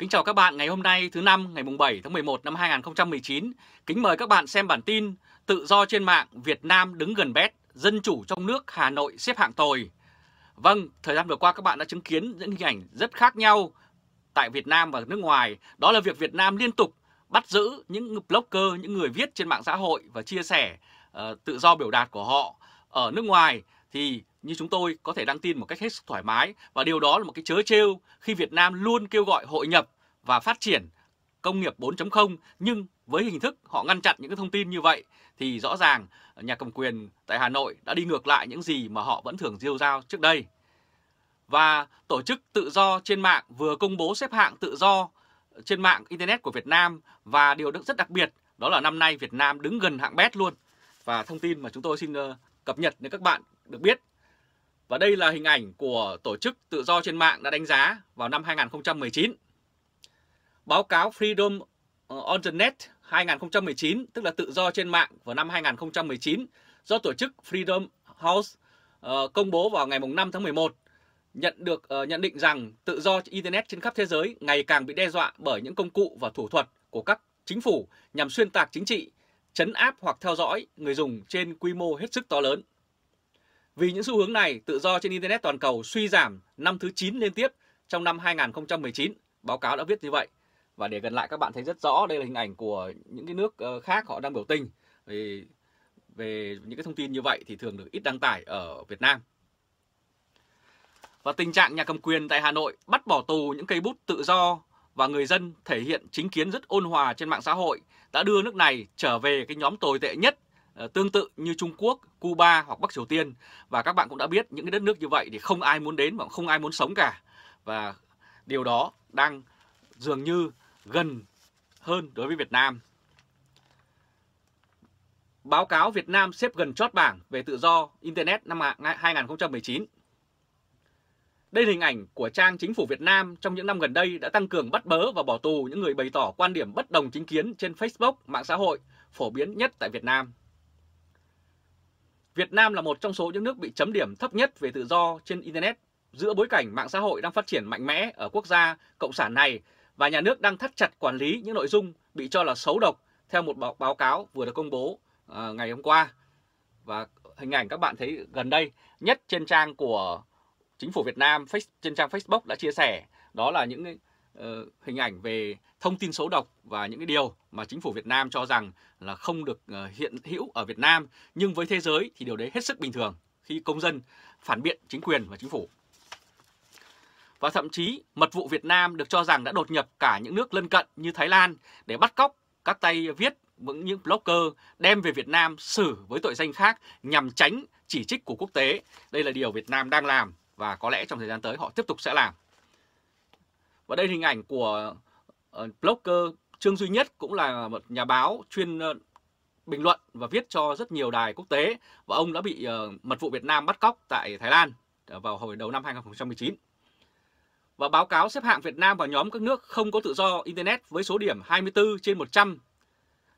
Kính chào các bạn ngày hôm nay thứ năm ngày mùng 7 tháng 11 năm 2019. Kính mời các bạn xem bản tin Tự do trên mạng Việt Nam đứng gần bét, dân chủ trong nước Hà Nội xếp hạng tồi. Vâng, thời gian vừa qua các bạn đã chứng kiến những hình ảnh rất khác nhau tại Việt Nam và nước ngoài. Đó là việc Việt Nam liên tục bắt giữ những blogger, những người viết trên mạng xã hội và chia sẻ uh, tự do biểu đạt của họ. Ở nước ngoài thì như chúng tôi có thể đăng tin một cách hết sức thoải mái và điều đó là một cái chớ trêu khi Việt Nam luôn kêu gọi hội nhập và phát triển công nghiệp 4.0 nhưng với hình thức họ ngăn chặn những cái thông tin như vậy thì rõ ràng nhà cầm quyền tại Hà Nội đã đi ngược lại những gì mà họ vẫn thường rêu rao trước đây. Và tổ chức tự do trên mạng vừa công bố xếp hạng tự do trên mạng Internet của Việt Nam và điều rất đặc biệt đó là năm nay Việt Nam đứng gần hạng bét luôn. Và thông tin mà chúng tôi xin ờ, cập nhật để các bạn được biết và đây là hình ảnh của Tổ chức Tự do trên mạng đã đánh giá vào năm 2019. Báo cáo Freedom ờ, on the Net 2019, tức là tự do trên mạng vào năm 2019 do Tổ chức Freedom House ờ, công bố vào ngày 5 tháng 11, nhận được ờ, nhận định rằng tự do Internet trên khắp thế giới ngày càng bị đe dọa bởi những công cụ và thủ thuật của các chính phủ nhằm xuyên tạc chính trị, chấn áp hoặc theo dõi người dùng trên quy mô hết sức to lớn. Vì những xu hướng này, tự do trên Internet toàn cầu suy giảm năm thứ 9 liên tiếp trong năm 2019, báo cáo đã viết như vậy. Và để gần lại các bạn thấy rất rõ, đây là hình ảnh của những cái nước ờ, khác họ đang biểu tình về, về những cái thông tin như vậy thì thường được ít đăng tải ở Việt Nam. Và tình trạng nhà cầm quyền tại Hà Nội bắt bỏ tù những cây bút tự do và người dân thể hiện chính kiến rất ôn hòa trên mạng xã hội đã đưa nước này trở về cái nhóm tồi tệ nhất Ờ, tương tự như Trung Quốc, Cuba hoặc Bắc Triều Tiên và các bạn cũng đã biết những cái đất nước như vậy thì không ai muốn đến và không ai muốn sống cả và điều đó đang dường như gần hơn đối với Việt Nam. Báo cáo Việt Nam xếp gần chót bảng về tự do Internet năm 2019 đây là hình ảnh của trang Chính phủ Việt Nam trong những năm gần đây đã tăng cường bắt bớ và bỏ tù những người bày tỏ quan điểm bất đồng chính kiến trên Facebook, mạng xã hội, phổ biến nhất tại Việt Nam. Việt Nam là một trong số những nước bị chấm điểm thấp nhất về tự do trên Internet giữa bối cảnh mạng xã hội đang phát triển mạnh mẽ ở quốc gia cộng sản này và nhà nước đang thắt chặt quản lý những nội dung bị cho là xấu độc theo một báo cáo vừa được công bố à, ngày hôm qua. Và hình ảnh các bạn thấy gần đây nhất trên trang của chính phủ Việt Nam trên trang Facebook đã chia sẻ đó là những Ờ, hình ảnh về thông tin xấu độc và những cái điều mà chính phủ Việt Nam cho rằng là không được ờ, hiện hữu ở Việt Nam nhưng với thế giới thì điều đấy hết sức bình thường khi công dân phản biện chính quyền và chính phủ. Và thậm chí mật vụ Việt Nam được cho rằng đã đột nhập cả những nước lân cận như Thái Lan để bắt cóc các tay viết những, những blogger đem về Việt Nam xử với tội danh khác nhằm tránh chỉ trích của quốc tế. Đây là điều Việt Nam đang làm và có lẽ trong thời gian tới họ tiếp tục sẽ làm. Và đây là hình ảnh của ờ, blogger Trương Duy Nhất cũng là một nhà báo chuyên ờ, bình luận và viết cho rất nhiều đài quốc tế và ông đã bị ờ, mật vụ Việt Nam bắt cóc tại Thái Lan vào hồi đầu năm 2019. Và báo cáo xếp hạng Việt Nam vào nhóm các nước không có tự do Internet với số điểm 24 trên 100,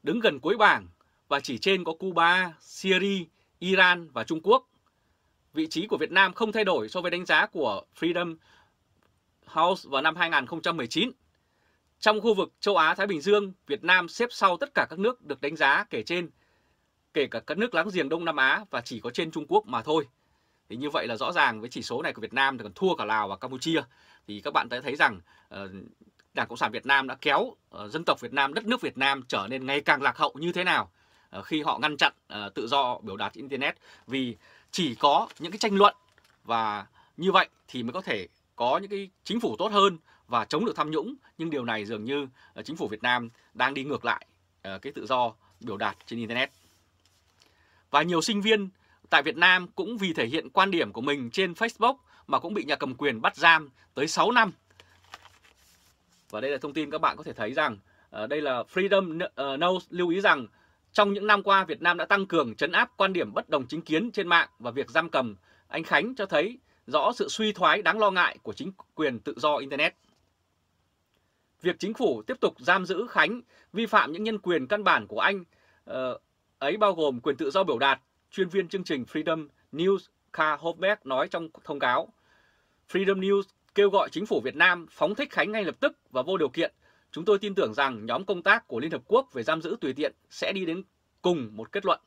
đứng gần cuối bảng và chỉ trên có Cuba, Syria, Iran và Trung Quốc. Vị trí của Việt Nam không thay đổi so với đánh giá của Freedom House vào năm 2019. Trong khu vực châu Á-Thái Bình Dương, Việt Nam xếp sau tất cả các nước được đánh giá kể trên, kể cả các nước láng giềng Đông Nam Á và chỉ có trên Trung Quốc mà thôi. Thì như vậy là rõ ràng với chỉ số này của Việt Nam thì còn thua cả Lào và Campuchia. Thì các bạn đã thấy rằng ờ, Đảng Cộng sản Việt Nam đã kéo ờ, dân tộc Việt Nam, đất nước Việt Nam trở nên ngày càng lạc hậu như thế nào ờ, khi họ ngăn chặn tự do biểu đạt Internet. Vì chỉ có những cái tranh luận và như vậy thì mới có thể có những cái chính phủ tốt hơn và chống được tham nhũng nhưng điều này dường như ờ, chính phủ Việt Nam đang đi ngược lại ờ, cái tự do biểu đạt trên internet. Và nhiều sinh viên tại Việt Nam cũng vì thể hiện quan điểm của mình trên Facebook mà cũng bị nhà cầm quyền bắt giam tới 6 năm. Và đây là thông tin các bạn có thể thấy rằng ờ, đây là Freedom News lưu ý rằng trong những năm qua Việt Nam đã tăng cường chấn áp quan điểm bất đồng chính kiến trên mạng và việc giam cầm anh Khánh cho thấy rõ sự suy thoái đáng lo ngại của chính quyền tự do Internet. Việc chính phủ tiếp tục giam giữ Khánh vi phạm những nhân quyền căn bản của anh ờ, ấy bao gồm quyền tự do biểu đạt, chuyên viên chương trình Freedom News Kha Hofbeck nói trong thông cáo. Freedom News kêu gọi chính phủ Việt Nam phóng thích Khánh ngay lập tức và vô điều kiện. Chúng tôi tin tưởng rằng nhóm công tác của Liên Hợp Quốc về giam giữ tùy tiện sẽ đi đến cùng một kết luận.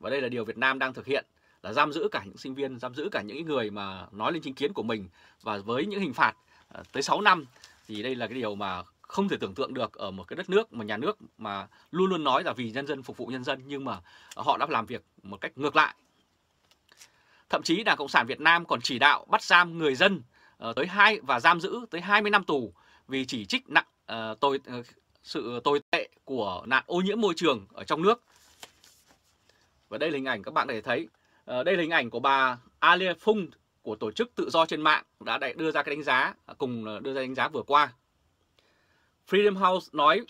Và đây là điều Việt Nam đang thực hiện là giam giữ cả những sinh viên, giam giữ cả những người mà nói lên chính kiến của mình và với những hình phạt à, tới 6 năm thì đây là cái điều mà không thể tưởng tượng được ở một cái đất nước mà nhà nước mà luôn luôn nói là vì nhân dân phục vụ nhân dân nhưng mà họ đã làm việc một cách ngược lại. Thậm chí Đảng Cộng sản Việt Nam còn chỉ đạo bắt giam người dân ờ, tới hai và giam giữ tới 20 năm tù vì chỉ trích nặng uh, sự tồi tệ của nạn ô nhiễm môi trường ở trong nước. Và đây là hình ảnh các bạn có thể thấy Ờ, đây là hình ảnh của bà Alia Fung của Tổ chức Tự do trên mạng đã đưa ra cái đánh giá, à, cùng ờ, đưa ra đánh giá vừa qua. Freedom House nói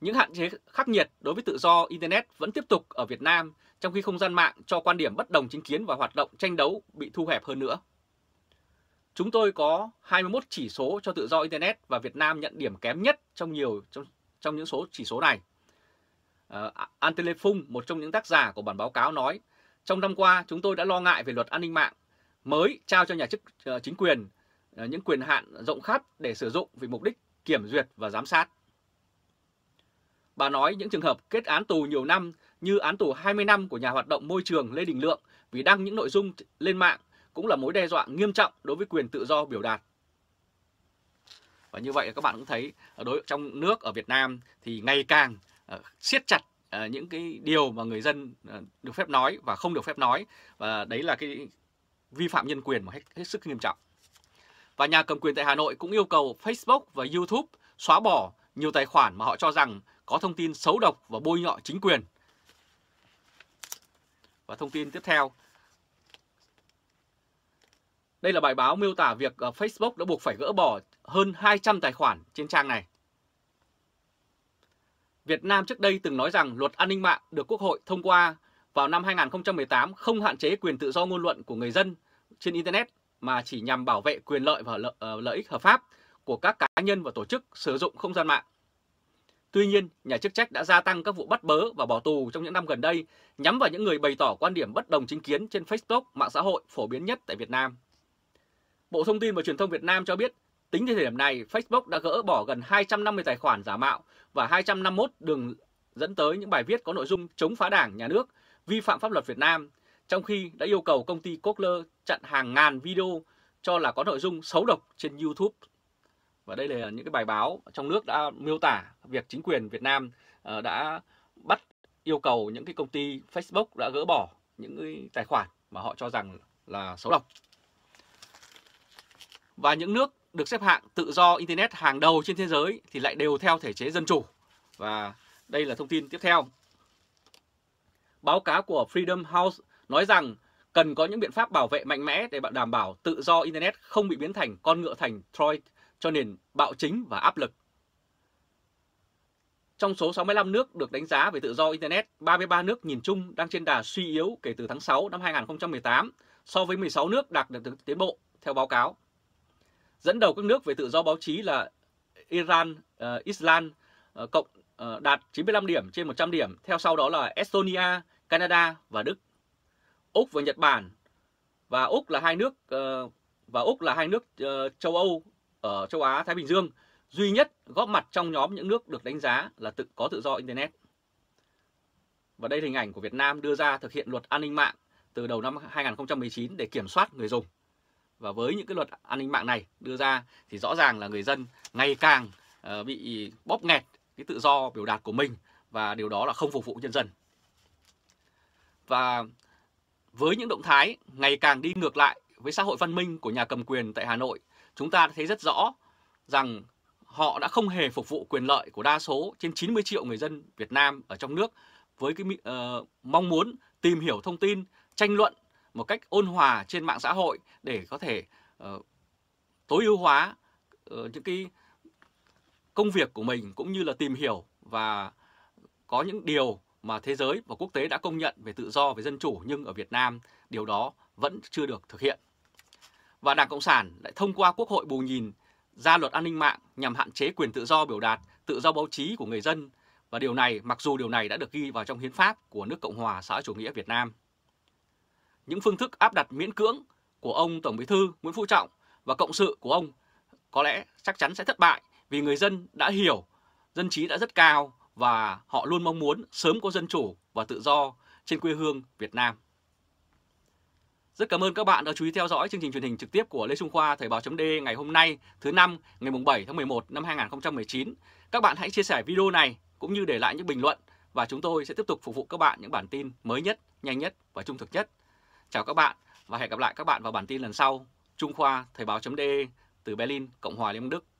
những hạn chế khắc nghiệt đối với tự do Internet vẫn tiếp tục ở Việt Nam trong khi không gian mạng cho quan điểm bất đồng chính kiến và hoạt động tranh đấu bị thu hẹp hơn nữa. Chúng tôi có 21 chỉ số cho tự do Internet và Việt Nam nhận điểm kém nhất trong nhiều trong, trong những số chỉ số này. Uh, Antele một trong những tác giả của bản báo cáo nói trong năm qua, chúng tôi đã lo ngại về luật an ninh mạng mới trao cho nhà chức ờ, chính quyền ờ, những quyền hạn rộng khắp để sử dụng vì mục đích kiểm duyệt và giám sát. Bà nói những trường hợp kết án tù nhiều năm như án tù 20 năm của nhà hoạt động môi trường Lê Đình Lượng vì đăng những nội dung lên mạng cũng là mối đe dọa nghiêm trọng đối với quyền tự do biểu đạt. Và như vậy các bạn cũng thấy ở đối trong nước ở Việt Nam thì ngày càng ờ, siết chặt Ờ, những cái điều mà người dân ờ, được phép nói và không được phép nói và đấy là cái vi phạm nhân quyền mà hết, hết sức nghiêm trọng. Và nhà cầm quyền tại Hà Nội cũng yêu cầu Facebook và YouTube xóa bỏ nhiều tài khoản mà họ cho rằng có thông tin xấu độc và bôi nhọ chính quyền. Và thông tin tiếp theo. Đây là bài báo miêu tả việc ờ, Facebook đã buộc phải gỡ bỏ hơn 200 tài khoản trên trang này Việt Nam trước đây từng nói rằng luật an ninh mạng được Quốc hội thông qua vào năm 2018 không hạn chế quyền tự do ngôn luận của người dân trên Internet mà chỉ nhằm bảo vệ quyền lợi và ờ, lợi ích hợp pháp của các cá nhân và tổ chức sử dụng không gian mạng. Tuy nhiên, nhà chức trách đã gia tăng các vụ bắt bớ và bỏ tù trong những năm gần đây nhắm vào những người bày tỏ quan điểm bất đồng chính kiến trên Facebook, mạng xã hội phổ biến nhất tại Việt Nam. Bộ Thông tin và Truyền thông Việt Nam cho biết Tính đến thời điểm này, Facebook đã gỡ bỏ gần 250 tài khoản giả mạo và 251 đường dẫn tới những bài viết có nội dung chống phá đảng, nhà nước, vi phạm pháp luật Việt Nam, trong khi đã yêu cầu công ty Cochler chặn hàng ngàn video cho là có nội dung xấu độc trên YouTube. Và đây là những cái bài báo trong nước đã miêu tả việc chính quyền Việt Nam ờ, đã bắt yêu cầu những cái công ty Facebook đã gỡ bỏ những cái tài khoản mà họ cho rằng là xấu độc. Và những nước được xếp hạng tự do Internet hàng đầu trên thế giới thì lại đều theo thể chế dân chủ. Và đây là thông tin tiếp theo. Báo cáo của Freedom House nói rằng cần có những biện pháp bảo vệ mạnh mẽ để bạn đảm bảo tự do Internet không bị biến thành con ngựa thành Troy cho nền bạo chính và áp lực. Trong số 65 nước được đánh giá về tự do Internet, 33 nước nhìn chung đang trên đà suy yếu kể từ tháng 6 năm 2018 so với 16 nước đạt được tiến bộ, theo báo cáo. Dẫn đầu các nước về tự do báo chí là Iran, uh, Island uh, cộng uh, đạt 95 điểm trên 100 điểm, theo sau đó là Estonia, Canada và Đức. Úc và Nhật Bản và Úc là hai nước uh, và Úc là hai nước uh, châu Âu ở châu Á Thái Bình Dương duy nhất góp mặt trong nhóm những nước được đánh giá là tự có tự do internet. Và đây là hình ảnh của Việt Nam đưa ra thực hiện luật an ninh mạng từ đầu năm 2019 để kiểm soát người dùng. Và với những cái luật an ninh mạng này đưa ra thì rõ ràng là người dân ngày càng ờ, bị bóp nghẹt cái tự do biểu đạt của mình và điều đó là không phục vụ nhân dân. Và với những động thái ngày càng đi ngược lại với xã hội văn minh của nhà cầm quyền tại Hà Nội, chúng ta thấy rất rõ rằng họ đã không hề phục vụ quyền lợi của đa số trên 90 triệu người dân Việt Nam ở trong nước với cái uh, mong muốn tìm hiểu thông tin, tranh luận một cách ôn hòa trên mạng xã hội để có thể uh, tối ưu hóa uh, những cái công việc của mình cũng như là tìm hiểu và có những điều mà thế giới và quốc tế đã công nhận về tự do về dân chủ nhưng ở Việt Nam điều đó vẫn chưa được thực hiện. Và Đảng Cộng sản lại thông qua Quốc hội bù nhìn ra luật an ninh mạng nhằm hạn chế quyền tự do biểu đạt, tự do báo chí của người dân và điều này mặc dù điều này đã được ghi vào trong hiến pháp của nước Cộng hòa xã chủ nghĩa Việt Nam những phương thức áp đặt miễn cưỡng của ông Tổng Bí thư Nguyễn Phú Trọng và cộng sự của ông có lẽ chắc chắn sẽ thất bại vì người dân đã hiểu, dân trí đã rất cao và họ luôn mong muốn sớm có dân chủ và tự do trên quê hương Việt Nam. Rất cảm ơn các bạn đã chú ý theo dõi chương trình truyền hình trực tiếp của Lê Trung Khoa Thời báo .d ngày hôm nay thứ năm ngày 7 tháng 11 năm 2019. Các bạn hãy chia sẻ video này cũng như để lại những bình luận và chúng tôi sẽ tiếp tục phục vụ các bạn những bản tin mới nhất, nhanh nhất và trung thực nhất. Chào các bạn và hẹn gặp lại các bạn vào bản tin lần sau. Trung Khoa Thời báo.de từ Berlin, Cộng hòa Liên bang Đức.